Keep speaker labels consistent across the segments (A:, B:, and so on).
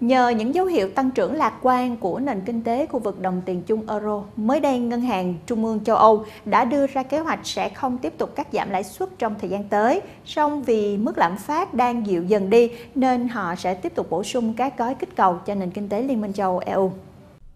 A: Nhờ những dấu hiệu tăng trưởng lạc quan của nền kinh tế khu vực đồng tiền chung euro, mới đây Ngân hàng Trung ương châu Âu đã đưa ra kế hoạch sẽ không tiếp tục cắt giảm lãi suất trong thời gian tới. Song vì mức lạm phát đang dịu dần đi nên họ sẽ tiếp tục bổ sung các gói
B: kích cầu cho nền kinh tế Liên minh châu Âu EU.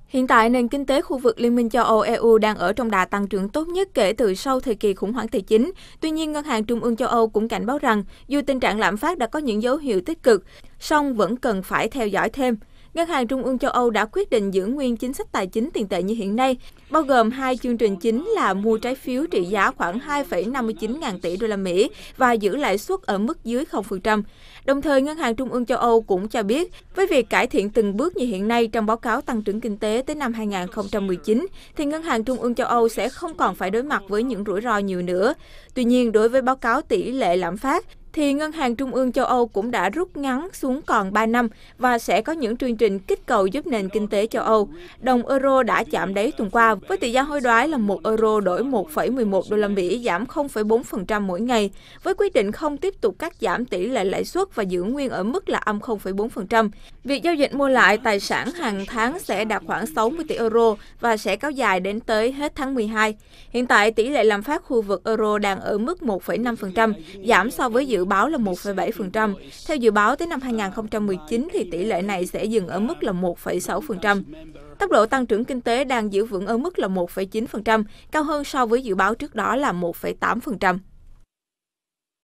B: Hiện tại, nền kinh tế khu vực Liên minh châu Âu EU đang ở trong đà tăng trưởng tốt nhất kể từ sau thời kỳ khủng hoảng tài chính. Tuy nhiên, Ngân hàng Trung ương châu Âu cũng cảnh báo rằng, dù tình trạng lạm phát đã có những dấu hiệu tích cực, song vẫn cần phải theo dõi thêm. Ngân hàng Trung ương châu Âu đã quyết định giữ nguyên chính sách tài chính tiền tệ như hiện nay, bao gồm hai chương trình chính là mua trái phiếu trị giá khoảng 2,59 ngàn tỷ đô la Mỹ và giữ lãi suất ở mức dưới 0%. Đồng thời, Ngân hàng Trung ương châu Âu cũng cho biết, với việc cải thiện từng bước như hiện nay trong báo cáo tăng trưởng kinh tế tới năm 2019, thì Ngân hàng Trung ương châu Âu sẽ không còn phải đối mặt với những rủi ro nhiều nữa. Tuy nhiên, đối với báo cáo tỷ lệ lạm phát, thì Ngân hàng Trung ương châu Âu cũng đã rút ngắn xuống còn 3 năm và sẽ có những chương trình kích cầu giúp nền kinh tế châu Âu. Đồng euro đã chạm đáy tuần qua với tỷ giá hối đoái là 1 euro đổi 1,11 đô la Mỹ giảm 0,4% mỗi ngày với quyết định không tiếp tục cắt giảm tỷ lệ lãi suất và giữ nguyên ở mức là âm 0,4%. Việc giao dịch mua lại tài sản hàng tháng sẽ đạt khoảng 60 tỷ euro và sẽ kéo dài đến tới hết tháng 12. Hiện tại tỷ lệ lạm phát khu vực euro đang ở mức 1,5% giảm so với dự dự báo là 1,7%. Theo dự báo, tới năm 2019 thì tỷ lệ này sẽ dừng ở mức là 1,6%. Tốc độ tăng trưởng kinh tế đang giữ vững ở mức là 1,9%, cao hơn so với dự báo trước đó là 1,8%.